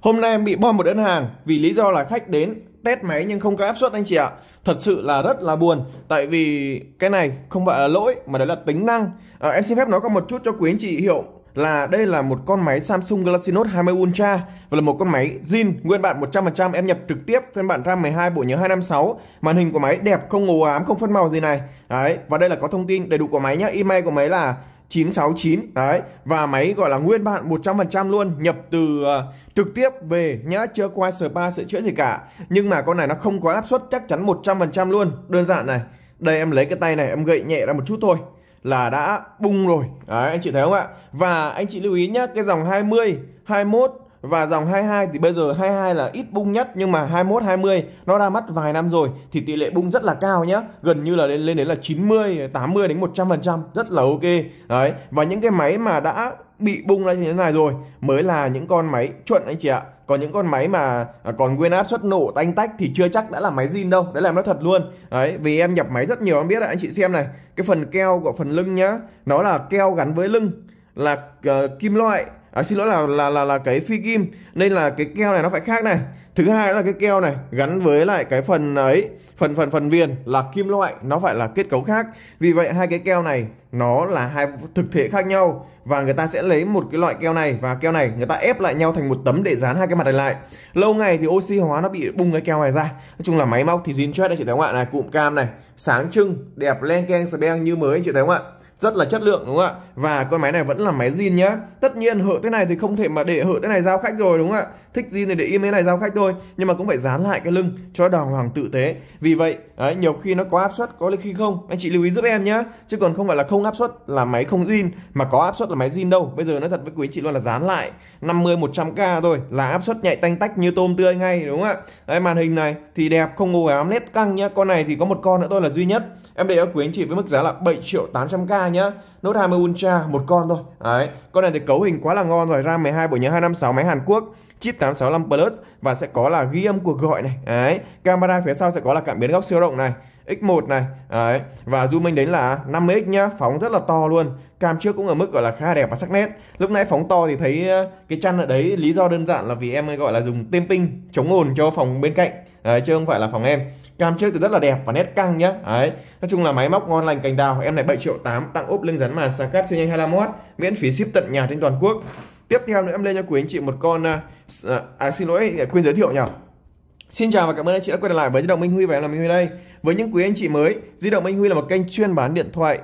Hôm nay em bị bom một đơn hàng vì lý do là khách đến test máy nhưng không có áp suất anh chị ạ. Thật sự là rất là buồn tại vì cái này không phải là lỗi mà đấy là tính năng. À, em xin phép nói có một chút cho quý anh chị hiểu là đây là một con máy Samsung Galaxy Note 20 Ultra và là một con máy zin nguyên bản 100% em nhập trực tiếp phiên bản RAM 12 bộ nhớ 256. Màn hình của máy đẹp không ồ ám không phân màu gì này. Đấy, và đây là có thông tin đầy đủ của máy nhá. Email của máy là 969 đấy và máy gọi là nguyên bản 100% luôn nhập từ uh, trực tiếp về nhá chưa qua spa sửa chữa gì cả nhưng mà con này nó không có áp suất chắc chắn 100% luôn đơn giản này đây em lấy cái tay này em gậy nhẹ ra một chút thôi là đã bung rồi đấy anh chị thấy không ạ và anh chị lưu ý nhá cái dòng 20 21 và dòng 22 thì bây giờ 22 là ít bung nhất nhưng mà 21 20 nó ra mắt vài năm rồi thì tỷ lệ bung rất là cao nhá, gần như là lên lên đến là 90 80 đến 100%, rất là ok. Đấy, và những cái máy mà đã bị bung ra như thế này rồi mới là những con máy chuẩn anh chị ạ còn những con máy mà à, còn nguyên áp suất nổ tanh tách thì chưa chắc đã là máy zin đâu đấy là nó thật luôn đấy vì em nhập máy rất nhiều em biết đấy anh chị xem này cái phần keo của phần lưng nhá nó là keo gắn với lưng là uh, kim loại à, xin lỗi là là là là cái phi kim nên là cái keo này nó phải khác này thứ hai là cái keo này gắn với lại cái phần ấy phần phần phần viền là kim loại nó phải là kết cấu khác vì vậy hai cái keo này nó là hai thực thể khác nhau và người ta sẽ lấy một cái loại keo này và keo này người ta ép lại nhau thành một tấm để dán hai cái mặt này lại lâu ngày thì oxy hóa nó bị bung cái keo này ra nói chung là máy móc thì zin chết đấy chị thấy không ạ này cụm cam này sáng trưng đẹp len keng sờ beng như mới chị thấy không ạ rất là chất lượng đúng không ạ và con máy này vẫn là máy zin nhá tất nhiên hở thế này thì không thể mà để hở thế này giao khách rồi đúng không ạ thích gì này để im cái này giao khách thôi nhưng mà cũng phải dán lại cái lưng cho đàng hoàng tự tế vì vậy đấy, nhiều khi nó có áp suất có khi không anh chị lưu ý giúp em nhé chứ còn không phải là không áp suất là máy không zin mà có áp suất là máy zin đâu bây giờ nói thật với quý anh chị luôn là dán lại 50 100 k thôi là áp suất nhạy tanh tách như tôm tươi ngay đúng không ạ đấy, màn hình này thì đẹp không ngồi ám nét căng nhá con này thì có một con nữa thôi là duy nhất em để cho quý anh chị với mức giá là 7 triệu 800 k nhá Note 20 Ultra một con thôi đấy con này thì cấu hình quá là ngon rồi RAM 12 bộ nhớ 256 máy Hàn Quốc chip 865 Plus và sẽ có là ghi âm cuộc gọi này đấy camera phía sau sẽ có là cảm biến góc siêu rộng này X1 này đấy và zoom anh đến là 50x nhá phóng rất là to luôn cam trước cũng ở mức gọi là khá đẹp và sắc nét lúc nãy phóng to thì thấy ờ, cái chăn ở đấy lý do đơn giản là vì em gọi là dùng temping chống ồn cho phòng bên cạnh đấy, chứ không phải là phòng em cam trước thì rất là đẹp và nét căng nhá đấy nói chung là máy móc ngon lành cành đào em này 7 triệu 8 tặng ốp lưng rắn màn sạc cáp siêu nhanh 25W miễn phí ship tận nhà trên toàn quốc tiếp theo nữa em lên cho quý anh chị một con à, à, à xin lỗi à, quên giới thiệu nhỉ Xin chào và cảm ơn anh chị đã quay trở lại với Di động Minh Huy và em là Minh Huy đây. Với những quý anh chị mới, Di động Minh Huy là một kênh chuyên bán điện thoại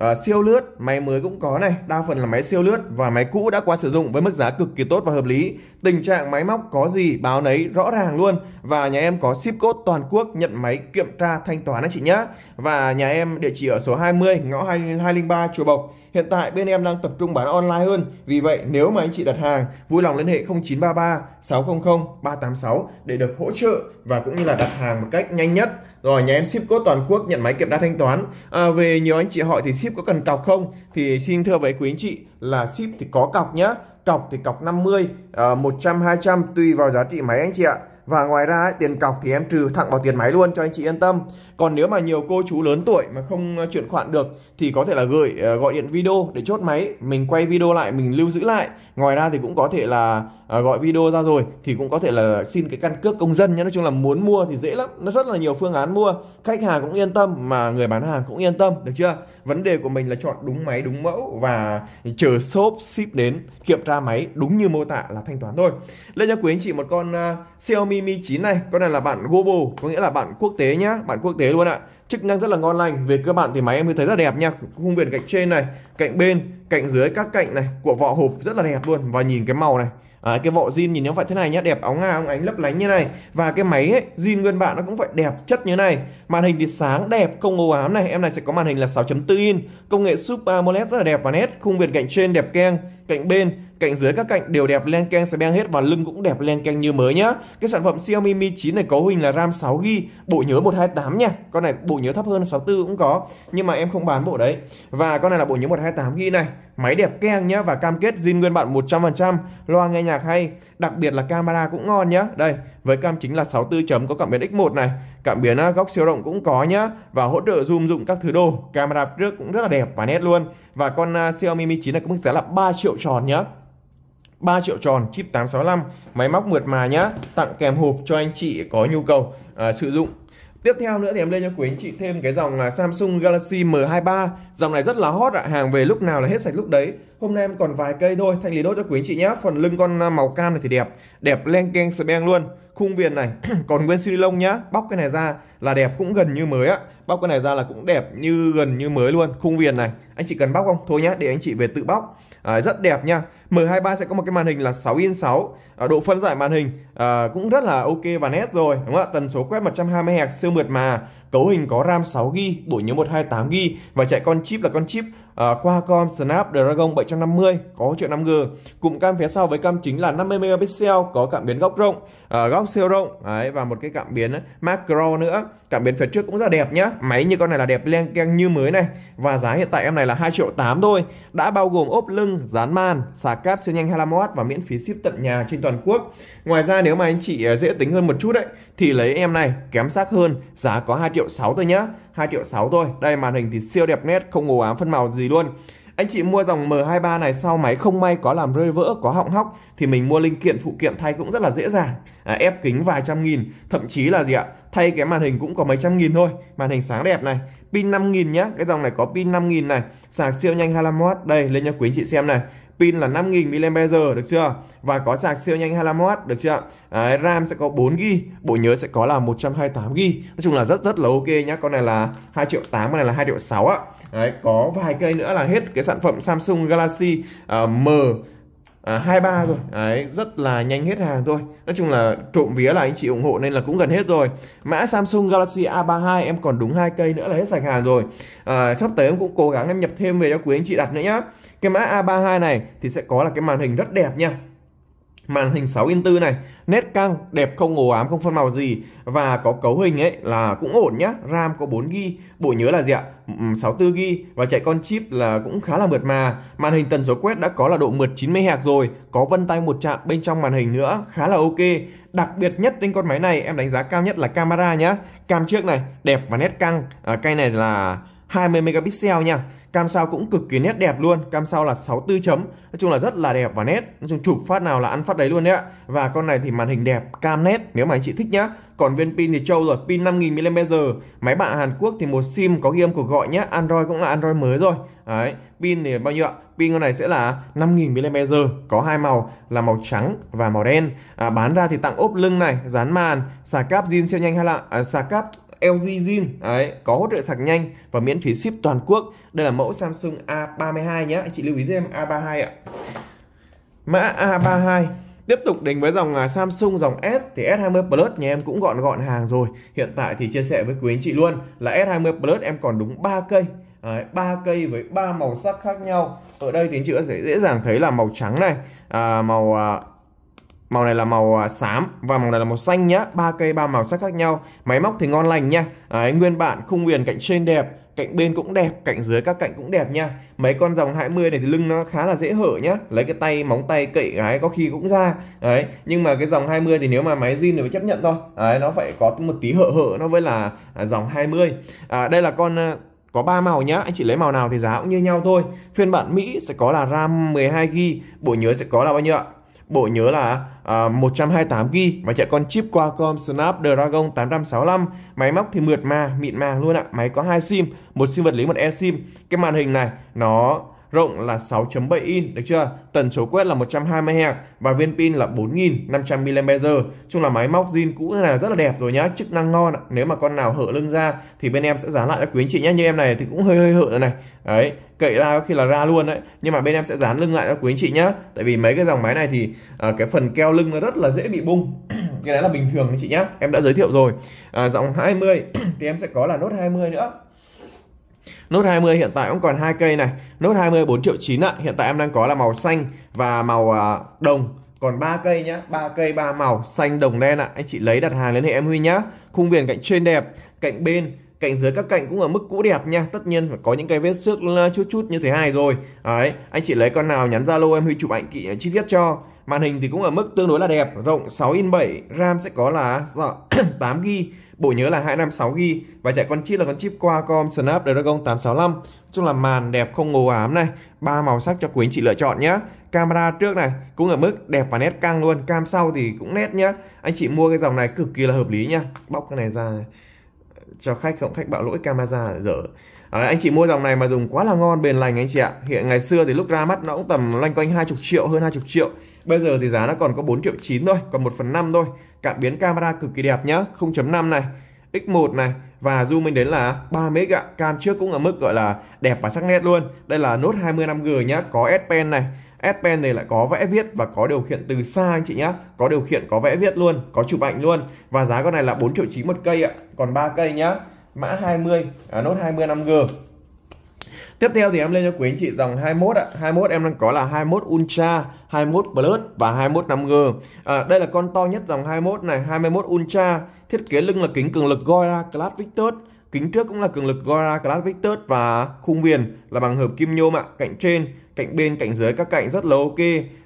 Uh, siêu lướt, máy mới cũng có này, đa phần là máy siêu lướt và máy cũ đã qua sử dụng với mức giá cực kỳ tốt và hợp lý. Tình trạng máy móc có gì báo nấy rõ ràng luôn và nhà em có ship code toàn quốc nhận máy kiểm tra thanh toán anh chị nhé. Và nhà em địa chỉ ở số 20 ngõ 203 Chùa Bộc. Hiện tại bên em đang tập trung bán online hơn. Vì vậy nếu mà anh chị đặt hàng, vui lòng liên hệ 0933 600 386 để được hỗ trợ và cũng như là đặt hàng một cách nhanh nhất rồi nhà em ship code toàn quốc nhận máy kiểm tra thanh toán à, về nhiều anh chị hỏi thì ship có cần cọc không thì xin thưa với quý anh chị là ship thì có cọc nhá cọc thì cọc 50 à, 100 200 tùy vào giá trị máy anh chị ạ và ngoài ra ấy, tiền cọc thì em trừ thẳng vào tiền máy luôn cho anh chị yên tâm còn nếu mà nhiều cô chú lớn tuổi mà không à, chuyển khoản được thì có thể là gửi à, gọi điện video để chốt máy mình quay video lại mình lưu giữ lại ngoài ra thì cũng có thể là À, gọi video ra rồi thì cũng có thể là xin cái căn cước công dân nhé nói chung là muốn mua thì dễ lắm nó rất là nhiều phương án mua khách hàng cũng yên tâm mà người bán hàng cũng yên tâm được chưa vấn đề của mình là chọn đúng máy đúng mẫu và chờ shop ship đến kiểm tra máy đúng như mô tả là thanh toán thôi lên cho quý anh chị một con à, Xiaomi Mi 9 này con này là bạn google có nghĩa là bạn quốc tế nhá bạn quốc tế luôn ạ chức năng rất là ngon lành về cơ bản thì máy em thấy rất là đẹp nha khung viền cạnh trên này cạnh bên cạnh dưới các cạnh này của vỏ hộp rất là đẹp luôn và nhìn cái màu này à, cái vọ zin nhìn nó vậy thế này nhá đẹp óng à óng ánh lấp lánh như này và cái máy ấy, zin nguyên bản nó cũng phải đẹp chất như này màn hình thì sáng đẹp không ồ ám này em này sẽ có màn hình là 6.4 in công nghệ Super AMOLED rất là đẹp và nét khung viền cạnh trên đẹp keng cạnh bên Cạnh dưới các cạnh đều đẹp len keng sẽ beng hết và lưng cũng đẹp len keng như mới nhá. Cái sản phẩm Xiaomi Mi 9 này cấu hình là RAM 6GB, bộ nhớ 128 nha. Con này bộ nhớ thấp hơn 64 cũng có, nhưng mà em không bán bộ đấy. Và con này là bộ nhớ 128GB này. Máy đẹp keng nhá và cam kết zin nguyên bản 100%, loa nghe nhạc hay, đặc biệt là camera cũng ngon nhá. Đây, với cam chính là 64 chấm có cảm biến X1 này, cảm biến à, góc siêu rộng cũng có nhá và hỗ trợ zoom dụng các thứ đồ, camera trước cũng rất là đẹp và nét luôn. Và con à, Xiaomi Mi 9 này có mức giá là 3 triệu tròn nhá. 3 triệu tròn chip 865 máy móc mượt mà nhá tặng kèm hộp cho anh chị có nhu cầu à, sử dụng Tiếp theo nữa thì em lên cho quý anh chị thêm cái dòng là Samsung Galaxy M23 Dòng này rất là hot ạ, à. hàng về lúc nào là hết sạch lúc đấy Hôm nay em còn vài cây thôi, thanh lý đốt cho quý anh chị nhé Phần lưng con à, màu cam này thì đẹp, đẹp len keng sbeng luôn khung viền này còn nguyên lông nhá bóc cái này ra là đẹp cũng gần như mới á bóc cái này ra là cũng đẹp như gần như mới luôn khung viền này anh chị cần bóc không thôi nhá để anh chị về tự bóc à, rất đẹp nha M23 sẽ có một cái màn hình là 6 in 6 à, độ phân giải màn hình à, cũng rất là ok và nét rồi đúng không ạ tần số quét 120 Hz siêu mượt mà cấu hình có RAM 6 GB bộ nhớ 128 GB và chạy con chip là con chip uh, Qualcomm Snapdragon 750 có hỗ trợ 5G. Cụm cam phía sau với cam chính là 50 megapixel có cảm biến góc rộng, à, góc siêu rộng đấy và một cái cảm biến macro nữa. Cảm biến phía trước cũng rất là đẹp nhá. Máy như con này là đẹp leng keng như mới này và giá hiện tại em này là 2 triệu 8 thôi. Đã bao gồm ốp lưng, dán màn, sạc cáp siêu nhanh 25W và miễn phí ship tận nhà trên toàn quốc. Ngoài ra nếu mà anh chị à, dễ tính hơn một chút đấy thì lấy em này kém sắc hơn, giá có 2 triệu 6 thôi nhá. 2 triệu 6 thôi đây màn hình thì siêu đẹp nét không ồ ám phân màu gì luôn anh chị mua dòng M23 này sau máy không may có làm rơi vỡ, có họng hóc thì mình mua linh kiện phụ kiện thay cũng rất là dễ dàng. À, ép kính vài trăm nghìn, thậm chí là gì ạ? Thay cái màn hình cũng có mấy trăm nghìn thôi. Màn hình sáng đẹp này, pin 5000 nhá. Cái dòng này có pin 5000 này, sạc siêu nhanh 25W. Đây lên cho quý anh chị xem này pin là 5000 mAh được chưa và có sạc siêu nhanh 25W được chưa Đấy, RAM sẽ có 4GB bộ nhớ sẽ có là 128GB nói chung là rất rất là ok nhá con này là 2 triệu 8 con này là 2 triệu 6 á Đấy, có vài cây nữa là hết cái sản phẩm Samsung Galaxy uh, M à, 23 rồi đấy rất là nhanh hết hàng thôi nói chung là trộm vía là anh chị ủng hộ nên là cũng gần hết rồi mã Samsung Galaxy A32 em còn đúng hai cây nữa là hết sạch hàng rồi à, sắp tới em cũng cố gắng em nhập thêm về cho quý anh chị đặt nữa nhá cái mã A32 này thì sẽ có là cái màn hình rất đẹp nha Màn hình 6 in 4 này, nét căng, đẹp không ồ ám, không phân màu gì và có cấu hình ấy là cũng ổn nhá. RAM có 4GB, bộ nhớ là gì ạ? 64GB ừ, và chạy con chip là cũng khá là mượt mà. Màn hình tần số quét đã có là độ mượt 90 Hz rồi, có vân tay một chạm bên trong màn hình nữa, khá là ok. Đặc biệt nhất trên con máy này em đánh giá cao nhất là camera nhá. Cam trước này, đẹp và nét căng. À, cây này là 20 megapixel nha cam sao cũng cực kỳ nét đẹp luôn cam sao là 64 chấm nói chung là rất là đẹp và nét nói chung chụp phát nào là ăn phát đấy luôn đấy ạ và con này thì màn hình đẹp cam nét nếu mà anh chị thích nhá còn viên pin thì trâu rồi pin 5000mAh máy bạn Hàn Quốc thì một sim có ghi âm cuộc gọi nhé Android cũng là Android mới rồi đấy pin thì bao nhiêu ạ pin con này sẽ là 5000mAh có hai màu là màu trắng và màu đen à, bán ra thì tặng ốp lưng này dán màn sạc cáp zin siêu nhanh hay là à, xà cáp LG Zin đấy có hỗ trợ sạc nhanh và miễn phí ship toàn quốc đây là mẫu Samsung A32 nhé anh chị lưu ý giúp em A32 ạ mã A32 Tiếp tục đến với dòng à, Samsung dòng S thì S20 Plus nhà em cũng gọn gọn hàng rồi. Hiện tại thì chia sẻ với quý anh chị luôn là S20 Plus em còn đúng 3 cây. Đấy, 3 cây với ba màu sắc khác nhau. Ở đây thì anh chị có thể dễ dàng thấy là màu trắng này, à, màu à, màu này là màu à, xám và màu này là màu xanh nhá ba cây ba màu sắc khác nhau máy móc thì ngon lành nha Đấy, nguyên bản khung viền cạnh trên đẹp cạnh bên cũng đẹp cạnh dưới các cạnh cũng đẹp nha mấy con dòng 20 này thì lưng nó khá là dễ hở nhá lấy cái tay móng tay cậy gái có khi cũng ra đấy nhưng mà cái dòng 20 thì nếu mà máy zin thì phải chấp nhận thôi đấy nó phải có một tí hở hở nó mới là à, dòng 20 à, đây là con à, có 3 màu nhá, anh chị lấy màu nào thì giá cũng như nhau thôi. Phiên bản Mỹ sẽ có là RAM 12GB, bộ nhớ sẽ có là bao nhiêu ạ? bộ nhớ là à, 128GB và chạy con chip Qualcomm Snapdragon 865 máy móc thì mượt mà mịn màng luôn ạ máy có hai sim một sim vật lý một e sim cái màn hình này nó rộng là 6.7 in, được chưa? Tần số quét là 120 Hz và viên pin là 4500 mAh. Chung là máy móc zin cũ này là rất là đẹp rồi nhá, chức năng ngon. Nếu mà con nào hở lưng ra thì bên em sẽ dán lại cho quý anh chị nhé. Như em này thì cũng hơi hơi hở rồi này. Đấy, cậy ra khi là ra luôn đấy. Nhưng mà bên em sẽ dán lưng lại cho quý anh chị nhá. Tại vì mấy cái dòng máy này thì à, cái phần keo lưng nó rất là dễ bị bung. cái đấy là bình thường anh chị nhá. Em đã giới thiệu rồi. À, dòng 20 thì em sẽ có là nốt 20 nữa. Note 20 hiện tại cũng còn hai cây này. Note 20 4 triệu 9 ạ. Hiện tại em đang có là màu xanh và màu à, đồng. Còn ba cây nhá, ba cây ba màu xanh đồng đen ạ. Anh chị lấy đặt hàng liên hệ em Huy nhá. Khung viền cạnh trên đẹp, cạnh bên cạnh dưới các cạnh cũng ở mức cũ đẹp nha tất nhiên phải có những cái vết xước à, chút chút như thế này rồi đấy anh chị lấy con nào nhắn zalo em huy chụp ảnh kỹ à, chi tiết cho màn hình thì cũng ở mức tương đối là đẹp rộng 6 in 7 ram sẽ có là 8 dạ, gb Bộ nhớ là 256GB và chạy con chip là con chip Qualcomm Snapdragon 865. Nói chung là màn đẹp không ngố ám này, ba màu sắc cho quý anh chị lựa chọn nhé. Camera trước này cũng ở mức đẹp và nét căng luôn, cam sau thì cũng nét nhá. Anh chị mua cái dòng này cực kỳ là hợp lý nha Bóc cái này ra cho khách không khách bạo lỗi camera dở à, anh chị mua dòng này mà dùng quá là ngon bền lành anh chị ạ hiện ngày xưa thì lúc ra mắt nó cũng tầm loanh quanh hai chục triệu hơn hai chục triệu Bây giờ thì giá nó còn có 4 triệu 9 thôi, còn 1 phần 5 thôi. Cảm biến camera cực kỳ đẹp nhá, 0.5 này, X1 này và zoom lên đến là 3 mét ạ. Cam trước cũng ở mức gọi là đẹp và sắc nét luôn. Đây là Note 20 5G nhá, có S Pen này. S Pen này lại có vẽ viết và có điều khiển từ xa anh chị nhá. Có điều khiển có vẽ viết luôn, có chụp ảnh luôn. Và giá con này là 4 triệu 9 một cây ạ, còn 3 cây nhá. Mã 20, à, Note 20 5G. Tiếp theo thì em lên cho quý anh chị dòng 21 ạ. 21 em đang có là 21 Ultra 21 Plus và 21 5G. À, đây là con to nhất dòng 21 này, 21 Ultra, thiết kế lưng là kính cường lực Gorilla Glass Victus, kính trước cũng là cường lực Gorilla Glass Victus và khung viền là bằng hợp kim nhôm ạ, cạnh trên cạnh bên cạnh dưới các cạnh rất là ok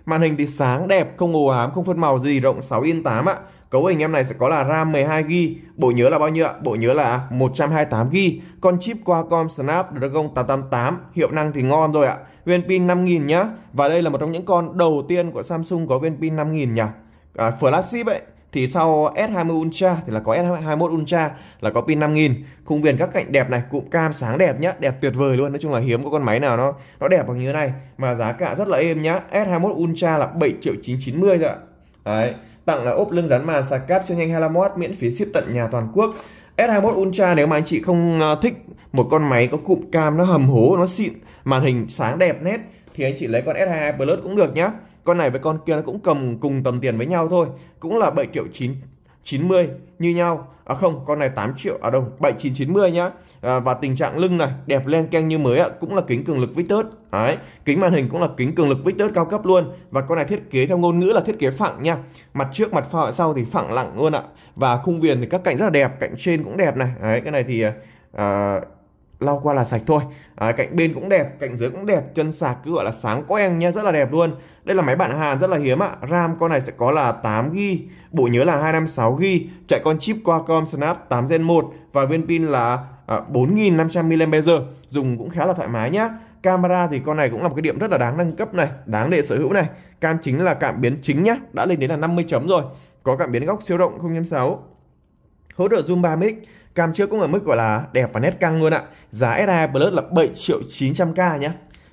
màn hình thì sáng đẹp không ồ ám không phân màu gì rộng 6 in 8 ạ cấu hình em này sẽ có là RAM 12GB bộ nhớ là bao nhiêu ạ bộ nhớ là 128GB con chip Qualcomm Snapdragon 888 hiệu năng thì ngon rồi ạ viên pin 5000 nhá và đây là một trong những con đầu tiên của Samsung có viên pin 5000 nhỉ à, flagship ấy thì sau S20 Ultra thì là có S21 Ultra là có pin 5000 khung viền các cạnh đẹp này cụm cam sáng đẹp nhá đẹp tuyệt vời luôn nói chung là hiếm có con máy nào nó nó đẹp bằng như thế này mà giá cả rất là êm nhá S21 Ultra là 7 triệu 990 thôi ạ đấy tặng là ốp lưng dán màn sạc cáp siêu nhanh 25W miễn phí ship tận nhà toàn quốc S21 Ultra nếu mà anh chị không ờ, thích một con máy có cụm cam nó hầm hố nó xịn màn hình sáng đẹp nét thì anh chị lấy con S22 Plus cũng được nhá con này với con kia nó cũng cầm cùng tầm tiền với nhau thôi cũng là 7 triệu 9 90 như nhau à không con này 8 triệu à đâu 7990 nhá à, và tình trạng lưng này đẹp len keng như mới ạ cũng là kính cường lực Victus đấy kính màn hình cũng là kính cường lực Victus cao cấp luôn và con này thiết kế theo ngôn ngữ là thiết kế phẳng nha mặt trước mặt phao sau thì phẳng lặng luôn ạ và khung viền thì các cạnh rất là đẹp cạnh trên cũng đẹp này đấy cái này thì à, à lau qua là sạch thôi à, cạnh bên cũng đẹp cạnh dưới cũng đẹp chân sạc cứ gọi là sáng quen nha rất là đẹp luôn đây là máy bạn Hàn rất là hiếm ạ RAM con này sẽ có là 8 g bộ nhớ là 256GB chạy con chip Qualcomm Snap 8 Gen 1 và viên pin là à, 4500 mAh dùng cũng khá là thoải mái nhá camera thì con này cũng là một cái điểm rất là đáng nâng cấp này đáng để sở hữu này cam chính là cảm biến chính nhá đã lên đến là 50 chấm rồi có cảm biến góc siêu rộng 0.6 hỗ trợ zoom 3 mic cam trước cũng ở mức gọi là đẹp và nét căng luôn ạ giá sa Plus là 7 triệu 900k nhá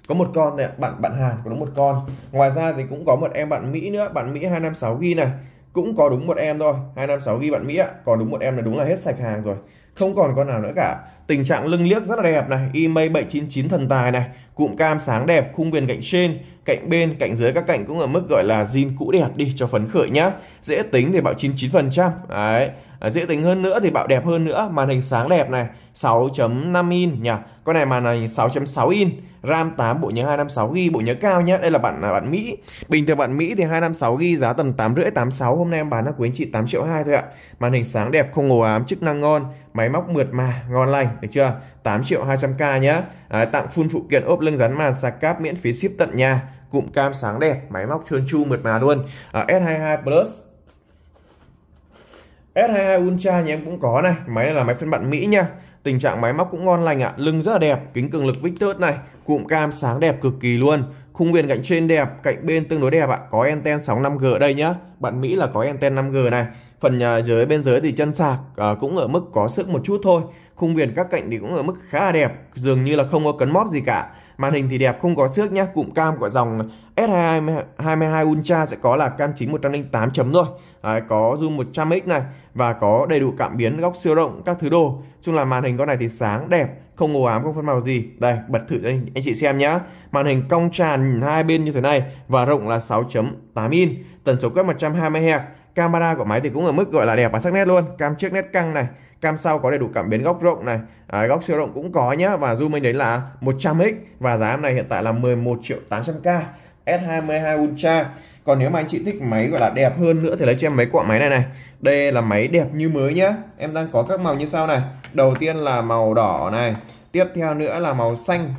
có một con này bạn bạn Hàn có đúng một con ngoài ra thì cũng có một em bạn Mỹ nữa bạn Mỹ 256 g này cũng có đúng một em thôi 256 g bạn Mỹ ạ còn đúng một em là đúng là hết sạch hàng rồi không còn con nào nữa cả tình trạng lưng liếc rất là đẹp này email 799 thần tài này cụm cam sáng đẹp khung viền cạnh trên cạnh bên cạnh dưới các cạnh cũng ở mức gọi là zin cũ đẹp đi cho phấn khởi nhá dễ tính thì bảo 99% đấy à, dễ tính hơn nữa thì bảo đẹp hơn nữa màn hình sáng đẹp này 6.5 in nhỉ con này màn hình 6.6 in RAM 8 bộ nhớ 256GB bộ nhớ cao nhá đây là bạn à, bạn Mỹ bình thường bạn Mỹ thì 256GB giá tầm 8 rưỡi 86 hôm nay em bán cho quý anh chị 8 triệu 2 thôi ạ màn hình sáng đẹp không ồ ám chức năng ngon máy móc mượt mà ngon lành được chưa 8 triệu 200k nhá à, tặng full phụ kiện ốp lưng rắn màn sạc cáp miễn phí ship tận nhà cụm cam sáng đẹp máy móc trơn tru mượt mà luôn à, S22 Plus S22 Ultra nhà em cũng có này máy này là máy phiên bản Mỹ nha Tình trạng máy móc cũng ngon lành ạ, à. lưng rất là đẹp, kính cường lực victor này, cụm cam sáng đẹp cực kỳ luôn. Khung viền cạnh trên đẹp, cạnh bên tương đối đẹp ạ, à. có anten sóng 5G ở đây nhá. Bạn Mỹ là có anten 5G này. Phần à, dưới bên dưới thì chân sạc à, cũng ở mức có sức một chút thôi. Khung viền các cạnh thì cũng ở mức khá là đẹp, dường như là không có cấn móp gì cả. Màn hình thì đẹp không có xước nhá, cụm cam của dòng S22 Ultra sẽ có là cam chính 108 chấm thôi Đấy, có zoom 100x này và có đầy đủ cảm biến góc siêu rộng các thứ đồ chung là màn hình con này thì sáng đẹp không ngủ ám không phân màu gì đây bật thử cho anh, anh chị xem nhá màn hình cong tràn hai bên như thế này và rộng là 6.8 in tần số quét 120 Hz camera của máy thì cũng ở mức gọi là đẹp và sắc nét luôn cam trước nét căng này cam sau có đầy đủ cảm biến góc rộng này à, góc siêu rộng cũng có nhá và zoom anh đấy là 100x và giá này hiện tại là 11 triệu 800k S22 Ultra còn nếu mà anh chị thích máy gọi là đẹp hơn nữa thì lấy cho em mấy quạng máy này này đây là máy đẹp như mới nhá em đang có các màu như sau này đầu tiên là màu đỏ này tiếp theo nữa là màu xanh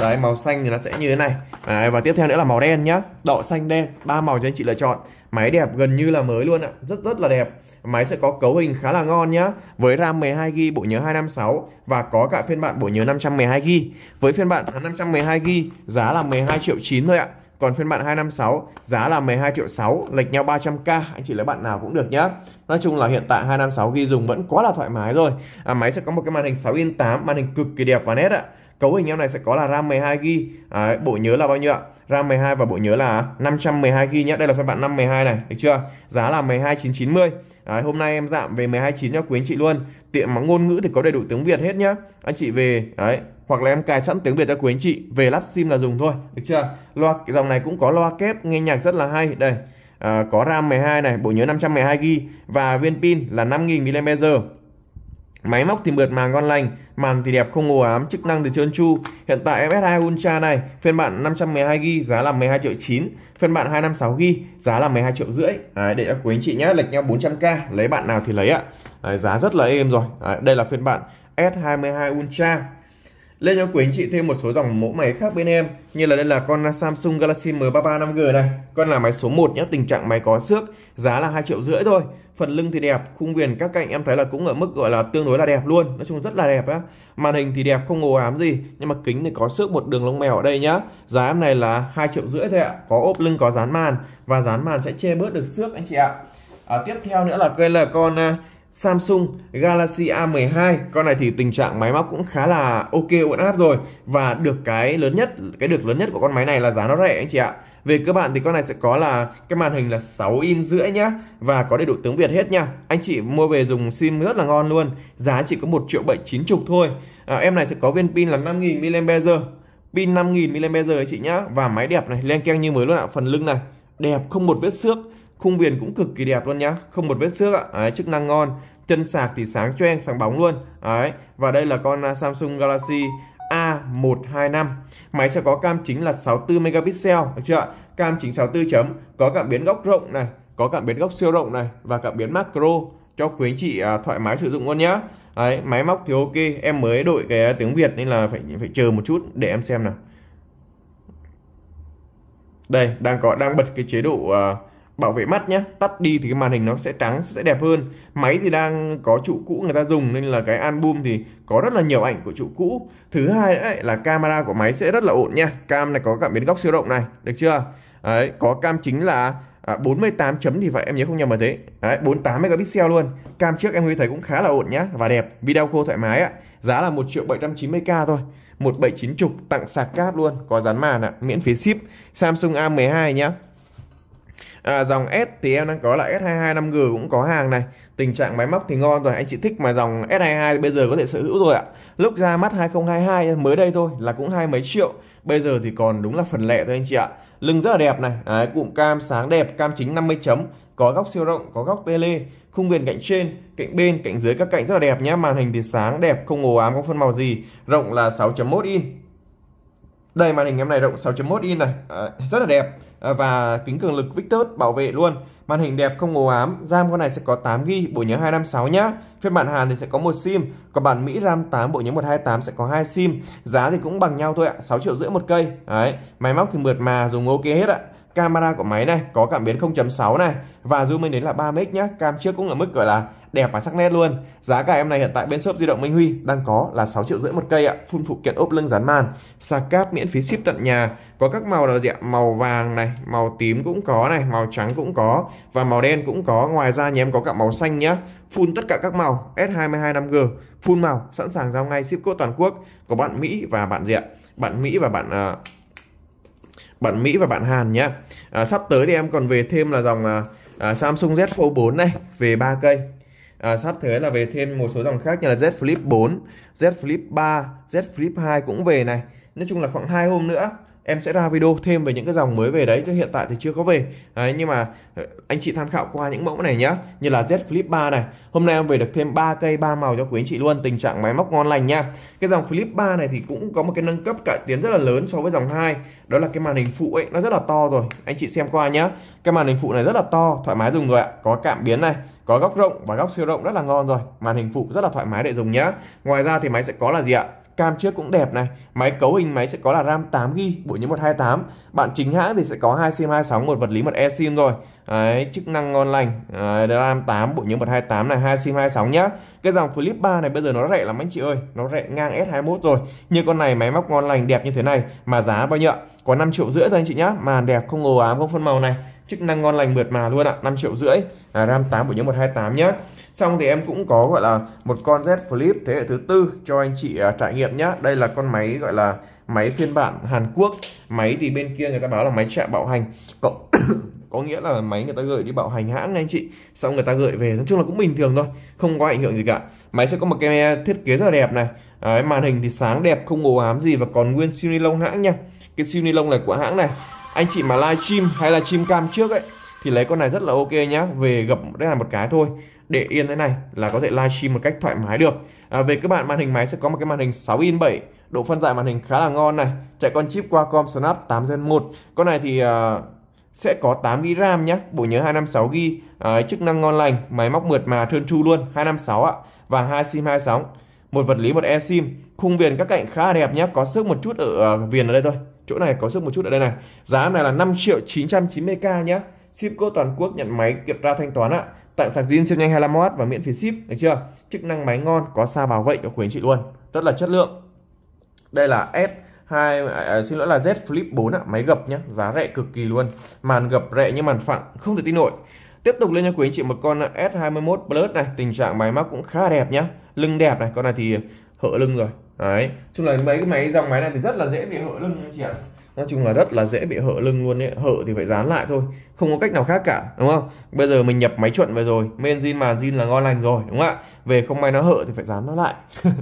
đấy màu xanh thì nó sẽ như thế này đấy, và tiếp theo nữa là màu đen nhá đỏ xanh đen ba màu cho anh chị lựa chọn máy đẹp gần như là mới luôn ạ rất rất là đẹp máy sẽ có cấu hình khá là ngon nhá với RAM 12GB bộ nhớ 256 và có cả phiên bản bộ nhớ 512GB với phiên bản 512GB giá là 12 triệu 9 thôi ạ còn phiên bản 256 giá là 12 triệu 6, lệch nhau 300k, anh chị lấy bạn nào cũng được nhá. Nói chung là hiện tại 256 ghi dùng vẫn quá là thoải mái rồi. À, máy sẽ có một cái màn hình 6 in 8, màn hình cực kỳ đẹp và nét ạ. Cấu hình em này sẽ có là RAM 12GB, à, bộ nhớ là bao nhiêu ạ? RAM 12 và bộ nhớ là 512GB nhé. Đây là phiên bản 512 này, được chưa? Giá là 12990. Đấy, à, hôm nay em giảm về 129 cho quý anh chị luôn. tiện mà ngôn ngữ thì có đầy đủ tiếng Việt hết nhá. Anh chị về đấy, hoặc là em cài sẵn tiếng Việt cho quý anh chị về lắp sim là dùng thôi được chưa loa cái dòng này cũng có loa kép nghe nhạc rất là hay đây à, có RAM 12 này bộ nhớ 512GB và viên pin là 5000 mAh Máy móc thì mượt mà ngon lành, màn thì đẹp không ồ ám, chức năng thì trơn tru. Hiện tại FS2 Ultra này, phiên bản 512GB giá là 12 triệu 9, phiên bản 256GB giá là 12 triệu rưỡi. Đấy, để quý anh chị nhé, lệch nhau 400k, lấy bạn nào thì lấy ạ. Đấy, giá rất là êm rồi. Đấy, đây là phiên bản S22 Ultra lên cho quý anh chị thêm một số dòng mẫu máy khác bên em Như là đây là con Samsung Galaxy M33 5G này Con là máy số 1 nhé, tình trạng máy có xước Giá là hai triệu rưỡi thôi Phần lưng thì đẹp, khung viền các cạnh em thấy là cũng ở mức gọi là tương đối là đẹp luôn Nói chung rất là đẹp á Màn hình thì đẹp không ngồ ám gì Nhưng mà kính thì có xước một đường lông mèo ở đây nhá Giá em này là hai triệu rưỡi thôi ạ Có ốp lưng có dán màn Và dán màn sẽ che bớt được xước anh chị ạ à, Tiếp theo nữa là cây là con à, Samsung Galaxy A12 con này thì tình trạng máy móc cũng khá là ok ổn áp rồi và được cái lớn nhất cái được lớn nhất của con máy này là giá nó rẻ anh chị ạ về cơ bản thì con này sẽ có là cái màn hình là 6 in rưỡi nhá và có đầy đủ tiếng Việt hết nha anh chị mua về dùng sim rất là ngon luôn giá chỉ có 1 triệu 79 chục thôi à, em này sẽ có viên pin là 5000 mAh pin 5000 mAh anh chị nhá và máy đẹp này len keng như mới luôn ạ phần lưng này đẹp không một vết xước khung viền cũng cực kỳ đẹp luôn nhá không một vết xước ạ đấy, chức năng ngon chân sạc thì sáng choeng sáng bóng luôn đấy và đây là con à, Samsung Galaxy A125 máy sẽ có cam chính là 64 megapixel được chưa ạ cam chính 64 chấm có cảm biến góc rộng này có cảm biến góc siêu rộng này và cảm biến macro cho quý anh chị à, thoải mái sử dụng luôn nhá đấy máy móc thì ok em mới đổi cái tiếng Việt nên là phải phải chờ một chút để em xem nào đây đang có đang bật cái chế độ uh, bảo vệ mắt nhé tắt đi thì cái màn hình nó sẽ trắng sẽ đẹp hơn máy thì đang có trụ cũ người ta dùng nên là cái album thì có rất là nhiều ảnh của trụ cũ thứ hai đấy là camera của máy sẽ rất là ổn nha cam này có cả biến góc siêu rộng này được chưa đấy có cam chính là à, 48 chấm thì phải em nhớ không nhầm mà thế đấy 48 megapixel luôn cam trước em thấy cũng khá là ổn nhá và đẹp video khô thoải mái ạ giá là 1 triệu 790k thôi 179 chục tặng sạc cáp luôn có dán màn ạ miễn phí ship Samsung A12 nhá à, dòng S thì em đang có là S225G cũng có hàng này tình trạng máy móc thì ngon rồi anh chị thích mà dòng S22 thì bây giờ có thể sở hữu rồi ạ lúc ra mắt 2022 mới đây thôi là cũng hai mấy triệu bây giờ thì còn đúng là phần lẻ thôi anh chị ạ lưng rất là đẹp này Đấy, cụm cam sáng đẹp cam chính 50 chấm có góc siêu rộng có góc tele khung viền cạnh trên cạnh bên cạnh dưới các cạnh rất là đẹp nhé màn hình thì sáng đẹp không ồ ám không phân màu gì rộng là 6.1 in đây màn hình em này rộng 6.1 in này à, rất là đẹp Ờ, và kính cường lực Victor bảo vệ luôn. Màn hình đẹp không ố ám, RAM con này sẽ có 8GB, bộ nhớ 256 nhá. Phiên bản Hàn thì sẽ có một SIM, còn bản Mỹ RAM 8 bộ nhớ 128 sẽ có hai SIM. Giá thì cũng bằng nhau thôi ạ, 6 triệu rưỡi một cây. Đấy, máy móc thì mượt mà dùng ok hết ạ camera của máy này có cảm biến 0.6 này và zoom lên đến là 3 mét nhá cam trước cũng ở mức gọi là đẹp và sắc nét luôn giá cả em này hiện tại bên shop di động Minh Huy đang có là 6 triệu rưỡi một cây ạ phun phụ kiện ốp lưng dán màn sạc cáp miễn phí ship tận nhà có các màu là gì ạ màu vàng này màu tím cũng có này màu trắng cũng có và màu đen cũng có ngoài ra nhà em có cả màu xanh nhá full tất cả các màu S22 5G full màu sẵn sàng giao ngay ship code toàn quốc của bạn Mỹ và bạn gì ạ bạn Mỹ và bạn uh, bạn Mỹ và bạn Hàn nhé à, sắp tới thì em còn về thêm là dòng à, à Samsung Z Fold 4 này về 3 cây à, sắp tới là về thêm một số dòng khác như là Z Flip 4 Z Flip 3 Z Flip 2 cũng về này nói chung là khoảng hai hôm nữa em sẽ ra video thêm về những cái dòng mới về đấy chứ hiện tại thì chưa có về đấy nhưng mà ờ, anh chị tham khảo qua những mẫu này nhá như là Z Flip 3 này hôm nay em về được thêm 3 cây 3 màu cho quý anh chị luôn tình trạng máy móc ngon lành nha cái dòng Flip 3 này thì cũng có một cái nâng cấp cải tiến rất là lớn so với dòng 2 đó là cái màn hình phụ ấy nó rất là to rồi anh chị xem qua nhá cái màn hình phụ này rất là to thoải mái dùng rồi ạ có cảm biến này có góc rộng và góc siêu rộng rất là ngon rồi màn hình phụ rất là thoải mái để dùng nhá ngoài ra thì máy sẽ có là gì ạ cam trước cũng đẹp này máy cấu hình máy sẽ có là RAM 8GB bộ nhớ 128 bạn chính hãng thì sẽ có hai sim 26 một vật lý một e sim rồi Đấy, chức năng ngon lành Đấy, RAM 8 bộ nhớ 128 này hai sim 26 nhá cái dòng Flip 3 này bây giờ nó rẻ lắm anh chị ơi nó rẻ ngang S21 rồi như con này máy móc ngon lành đẹp như thế này mà giá bao nhiêu có 5 triệu rưỡi thôi anh chị nhá màn đẹp không ồ ám không phân màu này chức năng ngon lành mượt mà luôn ạ à. 5 triệu rưỡi à, RAM 8 bộ nhớ 128 nhé xong thì em cũng có gọi là một con Z Flip thế hệ thứ tư cho anh chị à, trải nghiệm nhé đây là con máy gọi là máy phiên bản Hàn Quốc máy thì bên kia người ta báo là máy chạm bảo hành cộng có nghĩa là máy người ta gửi đi bảo hành hãng anh chị xong người ta gửi về nói chung là cũng bình thường thôi không có ảnh hưởng gì cả máy sẽ có một cái thiết kế rất là đẹp này Đấy, màn hình thì sáng đẹp không ồ ám gì và còn nguyên siêu ni lông hãng nha cái siêu ni lông này của hãng này anh chị mà live stream hay là stream cam trước ấy thì lấy con này rất là ok nhá về gập đây là một cái thôi để yên thế này là có thể live stream một cách thoải mái được à, về các bạn màn hình máy sẽ có một cái màn hình 6 in 7 độ phân giải màn hình khá là ngon này chạy con chip Qualcomm Snap 8 Gen 1 con này thì uh, sẽ có 8 GB RAM nhé bộ nhớ 256 GB uh, chức năng ngon lành máy móc mượt mà trơn tru luôn 256 ạ và hai sim hai sóng, một vật lý một e sim khung viền các cạnh khá là đẹp nhá, có sức một chút ở uh, viền ở đây thôi chỗ này có sức một chút ở đây này giá này là 5 triệu 990k nhé Shipco toàn quốc nhận máy kiểm tra thanh toán ạ tặng sạc zin siêu nhanh 25W và miễn phí ship được chưa chức năng máy ngon có xa bảo vệ cho quý anh chị luôn rất là chất lượng đây là S 2 à, xin lỗi là Z Flip 4 ạ, máy gập nhá, giá rẻ cực kỳ luôn. Màn gập rẻ như màn phẳng, không thể tin nổi. Tiếp tục lên cho quý anh chị một con S21 Plus này, tình trạng máy móc cũng khá đẹp nhá. Lưng đẹp này, con này thì hở lưng rồi, đấy chung là mấy cái máy dòng máy này thì rất là dễ bị hở lưng anh chị ạ nói chung là rất là dễ bị hở lưng luôn đấy hở thì phải dán lại thôi không có cách nào khác cả đúng không bây giờ mình nhập máy chuẩn về rồi men zin mà zin là ngon lành rồi đúng không ạ về không may nó hở thì phải dán nó lại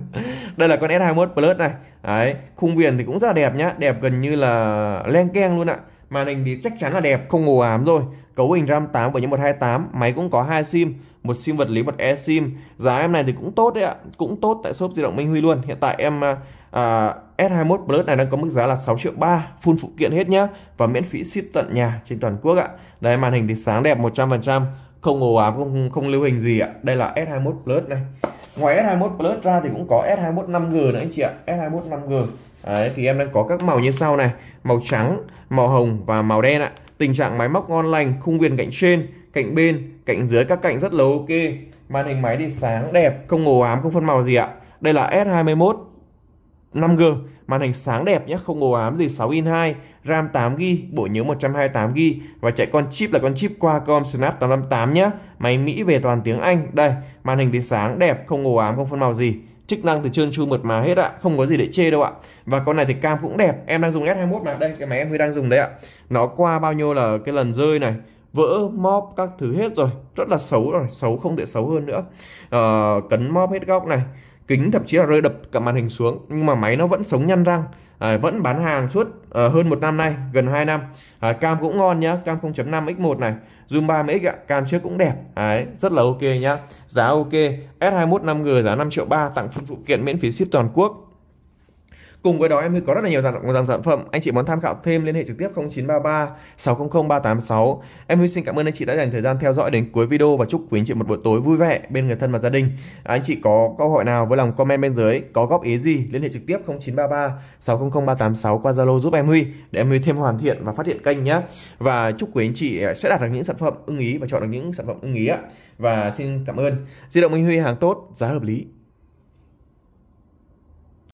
đây là con s 21 plus này đấy khung viền thì cũng rất là đẹp nhá đẹp gần như là len keng luôn ạ màn hình thì chắc chắn là đẹp không ồ ám rồi cấu hình ram 8 của những 128 máy cũng có hai sim một sim vật lý một e sim giá em này thì cũng tốt đấy ạ cũng tốt tại shop di động Minh Huy luôn hiện tại em à, à S21 Plus này đang có mức giá là 6 triệu ba full phụ kiện hết nhá và miễn phí ship tận nhà trên toàn quốc ạ đây màn hình thì sáng đẹp 100% không ồ ám không không lưu hình gì ạ đây là S21 Plus này ngoài S21 Plus ra thì cũng có S21 5G nữa anh chị ạ S21 5G Đấy, thì em đang có các màu như sau này màu trắng màu hồng và màu đen ạ tình trạng máy móc ngon lành khung viền cạnh trên cạnh bên cạnh dưới các cạnh rất là ok màn hình máy thì sáng đẹp không ồ ám không phân màu gì ạ đây là S21 5G màn hình sáng đẹp nhé không ồ ám gì 6 in 2 RAM 8 g bộ nhớ 128 g và chạy con chip là con chip Qualcomm Snap 858 nhé máy Mỹ về toàn tiếng Anh đây màn hình thì sáng đẹp không ồ ám không phân màu gì chức năng thì trơn tru mượt mà hết ạ không có gì để chê đâu ạ và con này thì cam cũng đẹp em đang dùng S21 mà đây cái máy em mới đang dùng đấy ạ nó qua bao nhiêu là cái lần rơi này vỡ móp các thứ hết rồi rất là xấu rồi xấu không thể xấu hơn nữa à, cấn móp hết góc này kính thậm chí là rơi đập cả màn hình xuống nhưng mà máy nó vẫn sống nhăn răng à, vẫn bán hàng suốt à, hơn một năm nay gần 2 năm à, cam cũng ngon nhá cam 0.5 x1 này zoom 3x ạ cam trước cũng đẹp đấy rất là ok nhá giá ok S21 5G giá 5 triệu ba tặng phụ kiện miễn phí ship toàn quốc Cùng với đó em có rất là nhiều dòng, dòng sản phẩm, anh chị muốn tham khảo thêm liên hệ trực tiếp 0933 600 386. Em Huy xin cảm ơn anh chị đã dành thời gian theo dõi đến cuối video và chúc quý anh chị một buổi tối vui vẻ bên người thân và gia đình. À, anh chị có câu hỏi nào vui lòng comment bên dưới, có góp ý gì liên hệ trực tiếp 0933 600 386 qua Zalo giúp em Huy để em Huy thêm hoàn thiện và phát hiện kênh nhé. Và chúc quý anh chị sẽ đạt được những sản phẩm ưng ý và chọn được những sản phẩm ưng ý ạ. Và xin cảm ơn. Di động Minh Huy hàng tốt, giá hợp lý.